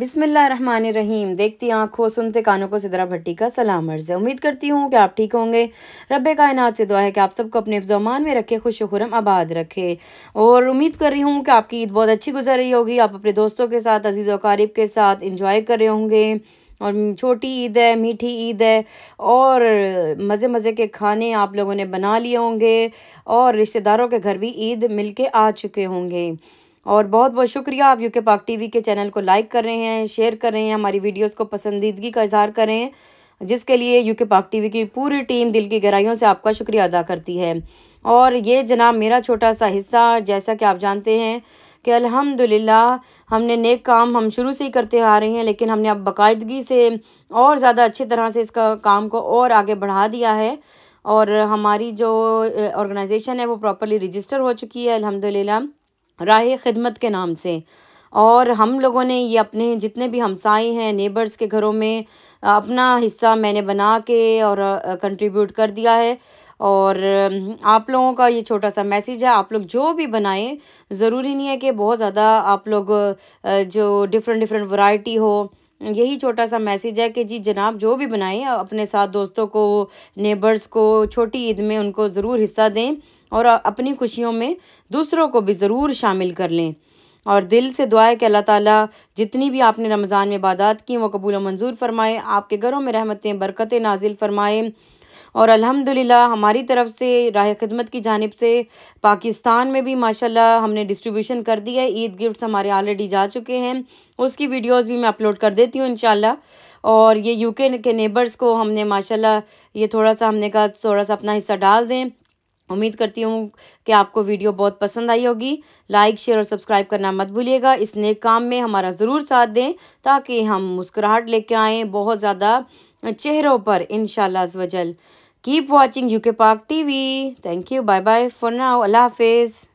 बिसमीम देखती आँखों सुनते कानों को सिदरा भट्टी का सलाम अर्ज है उम्मीद करती हूँ कि आप ठीक होंगे रब कायनात से दुआ है कि आप सबको अपने अफजमान में रखे खुश खुरम आबाद रखे और उम्मीद कर रही हूँ कि आपकी ईद बहुत अच्छी गुजर रही होगी आप अपने दोस्तों के साथ अजीज़ वकारीब के साथ इंजॉय कर रहे होंगे और छोटी ईद है मीठी ईद है और मज़े मज़े के खाने आप लोगों ने बना लिए होंगे और रिश्तेदारों के घर भी ईद के आ चुके होंगे और बहुत बहुत शुक्रिया आप यूके पाक टीवी के चैनल को लाइक कर रहे हैं शेयर कर रहे हैं हमारी वीडियोस को पसंदीदगी का इजहार कर रहे हैं जिसके लिए यूके पाक टीवी की पूरी टीम दिल की गहराइयों से आपका शुक्रिया अदा करती है और ये जनाब मेरा छोटा सा हिस्सा जैसा कि आप जानते हैं कि अलहमदिल्ला हमने नेक काम हम शुरू से ही करते आ रहे हैं लेकिन हमने अब बाकायदगी से और ज़्यादा अच्छी तरह से इसका काम को और आगे बढ़ा दिया है और हमारी जो ऑर्गेनाइजेशन है वो प्रॉपरली रजिस्टर हो चुकी है अलहमदिल्ला राय खिदमत के नाम से और हम लोगों ने ये अपने जितने भी हमसाई हैं नेबर्स के घरों में अपना हिस्सा मैंने बना के और कंट्रीब्यूट कर दिया है और आप लोगों का ये छोटा सा मैसेज है आप लोग जो भी बनाएं ज़रूरी नहीं है कि बहुत ज़्यादा आप लोग जो डिफरेंट डिफरेंट वैरायटी हो यही छोटा सा मैसेज है कि जी जनाब जो भी बनाएं अपने साथ दोस्तों को नेबर्स को छोटी ईद में उनको ज़रूर हिस्सा दें और अपनी खुशियों में दूसरों को भी ज़रूर शामिल कर लें और दिल से दुआ कि अल्लाह ताला जितनी भी आपने रमज़ान में इबादत की वो कबूल मंजूर फरमाए आपके घरों में रहमतें बरकतें नाजिल फरमाए और अल्हम्दुलिल्लाह हमारी तरफ से राह खिदमत की जानब से पाकिस्तान में भी माशाल्लाह हमने डिस्ट्रीब्यूशन कर दी है ईद गिफ्ट्स हमारे ऑलरेडी जा चुके हैं उसकी वीडियोस भी मैं अपलोड कर देती हूँ इन और ये यूके के नेबर्स को हमने माशाल्लाह ये थोड़ा सा हमने कहा थोड़ा सा अपना हिस्सा डाल दें उम्मीद करती हूँ कि आपको वीडियो बहुत पसंद आई होगी लाइक शेयर और सब्सक्राइब करना मत भूलिएगा इस नए काम में हमारा ज़रूर साथ दें ताकि हम मुस्कुराहट लेके आएँ बहुत ज़्यादा चेहरों पर इन शजल keep watching U K Pak T V thank you bye bye for now अल्लाह हाफिज़